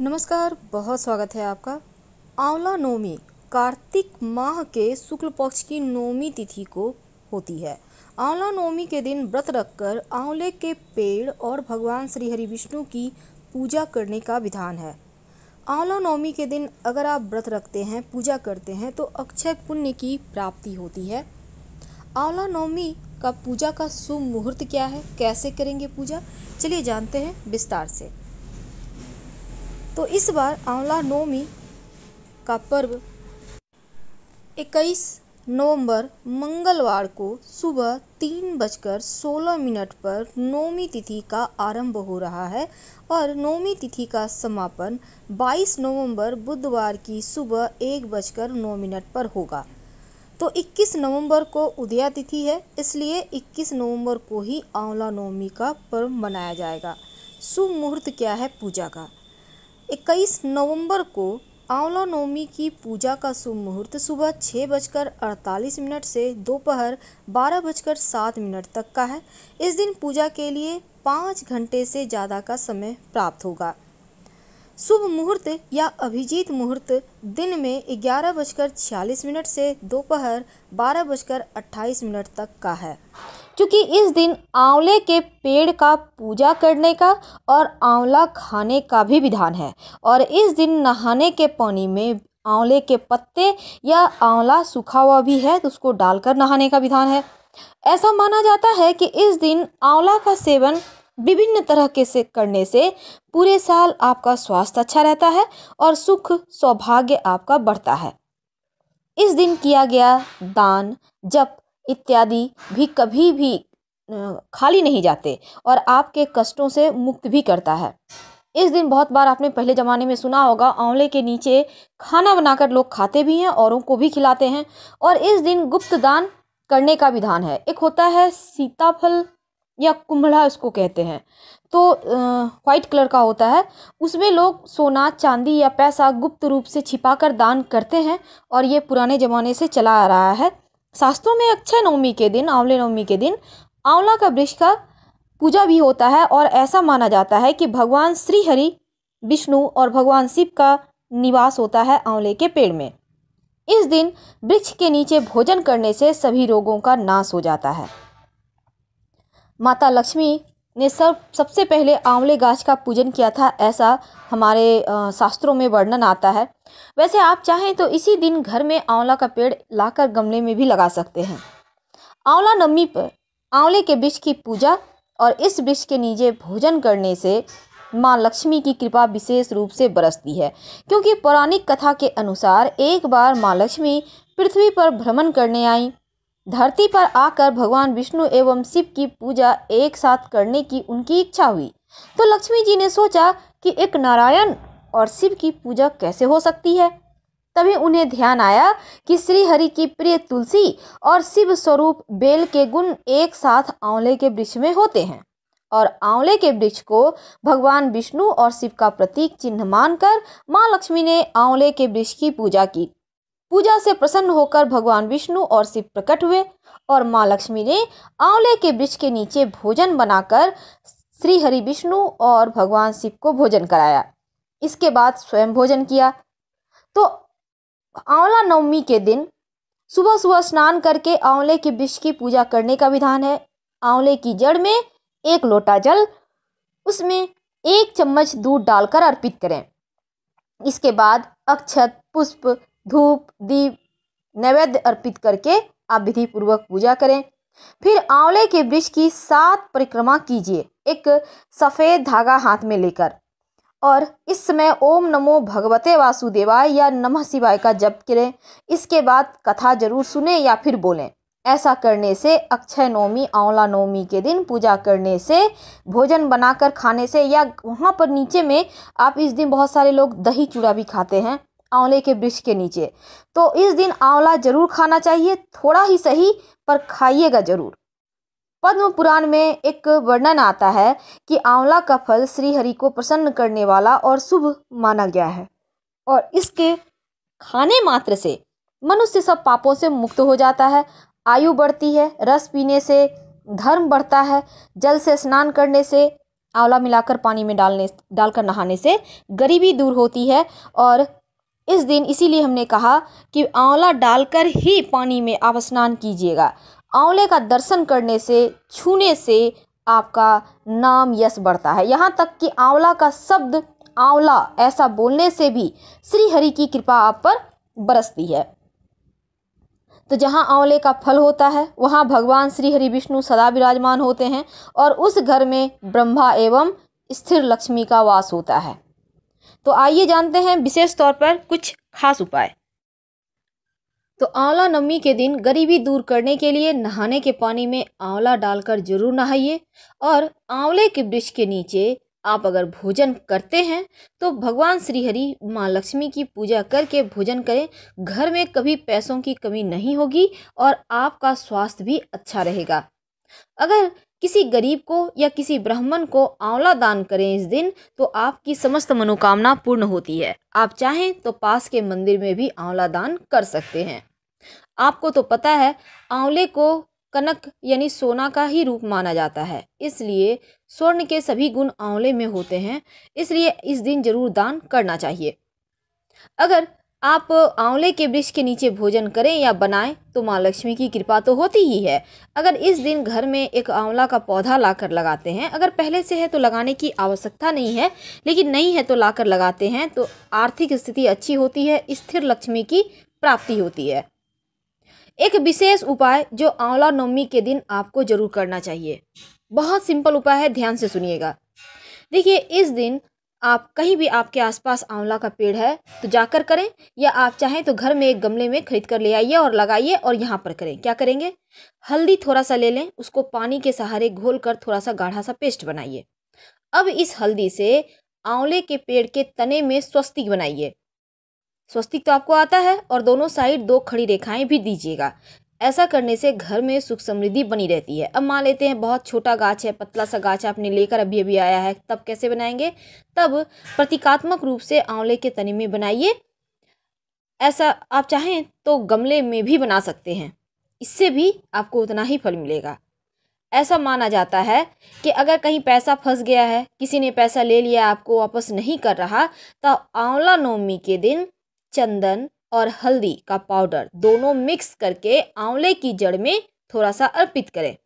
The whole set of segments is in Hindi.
नमस्कार बहुत स्वागत है आपका आंवला नवमी कार्तिक माह के शुक्ल पक्ष की नवमी तिथि को होती है आंवला नवमी के दिन व्रत रखकर आंवले के पेड़ और भगवान श्री हरि विष्णु की पूजा करने का विधान है आंवला नवमी के दिन अगर आप व्रत रखते हैं पूजा करते हैं तो अक्षय पुण्य की प्राप्ति होती है आंवला नवमी का पूजा का शुभ मुहूर्त क्या है कैसे करेंगे पूजा चलिए जानते हैं विस्तार से तो इस बार आंवला नवमी का पर्व 21 नवंबर मंगलवार को सुबह तीन बजकर सोलह मिनट पर नवमी तिथि का आरंभ हो रहा है और नवमी तिथि का समापन 22 नवंबर बुधवार की सुबह एक बजकर नौ मिनट पर होगा तो 21 नवंबर को उदया तिथि है इसलिए 21 नवंबर को ही आंवला नवमी का पर्व मनाया जाएगा शुभ मुहूर्त क्या है पूजा का इक्कीस नवंबर को आंवला नवमी की पूजा का शुभ मुहूर्त सुबह छः बजकर अड़तालीस मिनट से दोपहर बारह बजकर सात मिनट तक का है इस दिन पूजा के लिए पाँच घंटे से ज़्यादा का समय प्राप्त होगा शुभ मुहूर्त या अभिजीत मुहूर्त दिन में ग्यारह बजकर छियालीस मिनट से दोपहर बारह बजकर अट्ठाईस मिनट तक का है क्योंकि इस दिन आंवले के पेड़ का पूजा करने का और आंवला खाने का भी विधान है और इस दिन नहाने के पानी में आंवले के पत्ते या आंवला सूखा हुआ भी है तो उसको डालकर नहाने का विधान है ऐसा माना जाता है कि इस दिन आंवला का सेवन विभिन्न तरह के से करने से पूरे साल आपका स्वास्थ्य अच्छा रहता है और सुख सौभाग्य आपका बढ़ता है इस दिन किया गया दान जप इत्यादि भी कभी भी खाली नहीं जाते और आपके कष्टों से मुक्त भी करता है इस दिन बहुत बार आपने पहले ज़माने में सुना होगा आंवले के नीचे खाना बनाकर लोग खाते भी हैं औरों को भी खिलाते हैं और इस दिन गुप्त दान करने का विधान है एक होता है सीताफल या कुम्भड़ा उसको कहते हैं तो वाइट कलर का होता है उसमें लोग सोना चांदी या पैसा गुप्त रूप से छिपा कर दान करते हैं और ये पुराने ज़माने से चला आ रहा है शास्त्रों में अक्षय नवमी के दिन आंवले नवमी के दिन आंवला का वृक्ष का पूजा भी होता है और ऐसा माना जाता है कि भगवान श्री हरि विष्णु और भगवान शिव का निवास होता है आंवले के पेड़ में इस दिन वृक्ष के नीचे भोजन करने से सभी रोगों का नाश हो जाता है माता लक्ष्मी ने सब सबसे पहले आंवले गाछ का पूजन किया था ऐसा हमारे शास्त्रों में वर्णन आता है वैसे आप चाहें तो इसी दिन घर में आंवला का पेड़ लाकर गमले में भी लगा सकते हैं आंवला नवमी पर आंवले के वृक्ष की पूजा और इस वृक्ष के नीचे भोजन करने से माँ लक्ष्मी की कृपा विशेष रूप से बरसती है क्योंकि पौराणिक कथा के अनुसार एक बार माँ लक्ष्मी पृथ्वी पर भ्रमण करने आई धरती पर आकर भगवान विष्णु एवं शिव की पूजा एक साथ करने की उनकी इच्छा हुई तो लक्ष्मी जी ने सोचा कि एक नारायण और शिव की पूजा कैसे हो सकती है तभी उन्हें ध्यान आया कि श्री हरि की प्रिय तुलसी और शिव स्वरूप बेल के गुण एक साथ आंवले के वृक्ष में होते हैं और आंवले के वृक्ष को भगवान विष्णु और शिव का प्रतीक चिन्ह मानकर मां लक्ष्मी ने आंवले के वृक्ष की पूजा की पूजा से प्रसन्न होकर भगवान विष्णु और शिव प्रकट हुए और माँ लक्ष्मी ने आंवले के वृक्ष के नीचे भोजन बनाकर श्री हरि विष्णु और भगवान शिव को भोजन कराया इसके बाद स्वयं भोजन किया तो आंवला नवमी के दिन सुबह सुबह स्नान करके आंवले के वृक्ष की पूजा करने का विधान है आंवले की जड़ में एक लोटा जल उसमें एक चम्मच दूध डालकर अर्पित करें इसके बाद अक्षत पुष्प धूप दीप नैवेद्य अर्पित करके आप विधि पूर्वक पूजा करें फिर आंवले के वृक्ष की सात परिक्रमा कीजिए एक सफ़ेद धागा हाथ में लेकर और इस समय ओम नमो भगवते वासुदेवाय या नमः शिवाय का जप करें इसके बाद कथा जरूर सुने या फिर बोलें ऐसा करने से अक्षय नवमी आंवला नवमी के दिन पूजा करने से भोजन बनाकर खाने से या वहाँ पर नीचे में आप इस दिन बहुत सारे लोग दही चूड़ा भी खाते हैं आंवले के वृक्ष के नीचे तो इस दिन आंवला जरूर खाना चाहिए थोड़ा ही सही पर खाइएगा जरूर पद्म पुराण में एक वर्णन आता है कि आंवला का फल श्री हरि को प्रसन्न करने वाला और शुभ माना गया है और इसके खाने मात्र से मनुष्य सब पापों से मुक्त हो जाता है आयु बढ़ती है रस पीने से धर्म बढ़ता है जल से स्नान करने से आंवला मिलाकर पानी में डालने डालकर नहाने से गरीबी दूर होती है और इस दिन इसीलिए हमने कहा कि आंवला डालकर ही पानी में आप स्नान कीजिएगा आंवले का दर्शन करने से छूने से आपका नाम यश बढ़ता है यहाँ तक कि आंवला का शब्द आंवला ऐसा बोलने से भी श्री हरि की कृपा आप पर बरसती है तो जहाँ आंवले का फल होता है वहाँ भगवान श्री हरि विष्णु सदा विराजमान होते हैं और उस घर में ब्रह्मा एवं स्थिर लक्ष्मी का वास होता है तो आइए जानते हैं विशेष तौर पर कुछ खास उपाय तो आंवला नवमी के दिन गरीबी दूर करने के लिए नहाने के पानी में आंवला डालकर जरूर नहाइए और आंवले के वृक्ष के नीचे आप अगर भोजन करते हैं तो भगवान श्रीहरि माँ लक्ष्मी की पूजा करके भोजन करें घर में कभी पैसों की कमी नहीं होगी और आपका स्वास्थ्य भी अच्छा रहेगा अगर किसी गरीब को या किसी ब्राह्मण को आंवला दान करें इस दिन तो आपकी समस्त मनोकामना पूर्ण होती है आप चाहें तो पास के मंदिर में भी आंवला दान कर सकते हैं आपको तो पता है आंवले को कनक यानी सोना का ही रूप माना जाता है इसलिए स्वर्ण के सभी गुण आंवले में होते हैं इसलिए इस दिन जरूर दान करना चाहिए अगर आप आंवले के वृक्ष के नीचे भोजन करें या बनाएं तो माँ लक्ष्मी की कृपा तो होती ही है अगर इस दिन घर में एक आंवला का पौधा लाकर लगाते हैं अगर पहले से है तो लगाने की आवश्यकता नहीं है लेकिन नहीं है तो लाकर लगाते हैं तो आर्थिक स्थिति अच्छी होती है स्थिर लक्ष्मी की प्राप्ति होती है एक विशेष उपाय जो आंवला नवमी के दिन आपको जरूर करना चाहिए बहुत सिंपल उपाय है ध्यान से सुनिएगा देखिए इस दिन आप कहीं भी आपके आसपास आंवला का पेड़ है तो जाकर करें या आप चाहें तो घर में एक गमले में खरीद कर ले आइए और लगाइए और यहाँ पर करें क्या करेंगे हल्दी थोड़ा सा ले लें उसको पानी के सहारे घोल कर थोड़ा सा गाढ़ा सा पेस्ट बनाइए अब इस हल्दी से आंवले के पेड़ के तने में स्वस्तिक बनाइए स्वस्तिक तो आपको आता है और दोनों साइड दो खड़ी रेखाएं भी दीजिएगा ऐसा करने से घर में सुख समृद्धि बनी रहती है अब मान लेते हैं बहुत छोटा गाछ है पतला सा गाछ आपने लेकर अभी अभी आया है तब कैसे बनाएंगे तब प्रतीकात्मक रूप से आंवले के तने में बनाइए ऐसा आप चाहें तो गमले में भी बना सकते हैं इससे भी आपको उतना ही फल मिलेगा ऐसा माना जाता है कि अगर कहीं पैसा फंस गया है किसी ने पैसा ले लिया आपको वापस नहीं कर रहा तो आंवला नवमी के दिन चंदन और हल्दी का पाउडर दोनों मिक्स करके आंवले की जड़ में थोड़ा सा अर्पित करें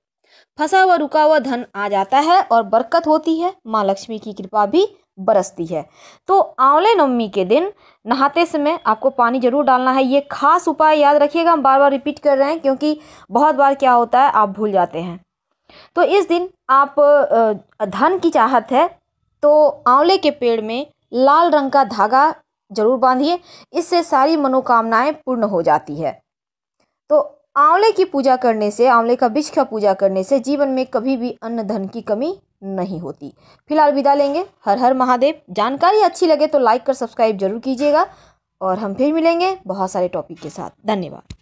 फंसा हुआ रुका हुआ धन आ जाता है और बरकत होती है माँ लक्ष्मी की कृपा भी बरसती है तो आंवले नवमी के दिन नहाते समय आपको पानी जरूर डालना है ये खास उपाय याद रखिएगा हम बार बार रिपीट कर रहे हैं क्योंकि बहुत बार क्या होता है आप भूल जाते हैं तो इस दिन आप धन की चाहत है तो आंवले के पेड़ में लाल रंग का धागा जरूर बांधिए इससे सारी मनोकामनाएं पूर्ण हो जाती है तो आंवले की पूजा करने से आंवले का बीज का पूजा करने से जीवन में कभी भी अन्न धन की कमी नहीं होती फिलहाल विदा लेंगे हर हर महादेव जानकारी अच्छी लगे तो लाइक कर सब्सक्राइब जरूर कीजिएगा और हम फिर मिलेंगे बहुत सारे टॉपिक के साथ धन्यवाद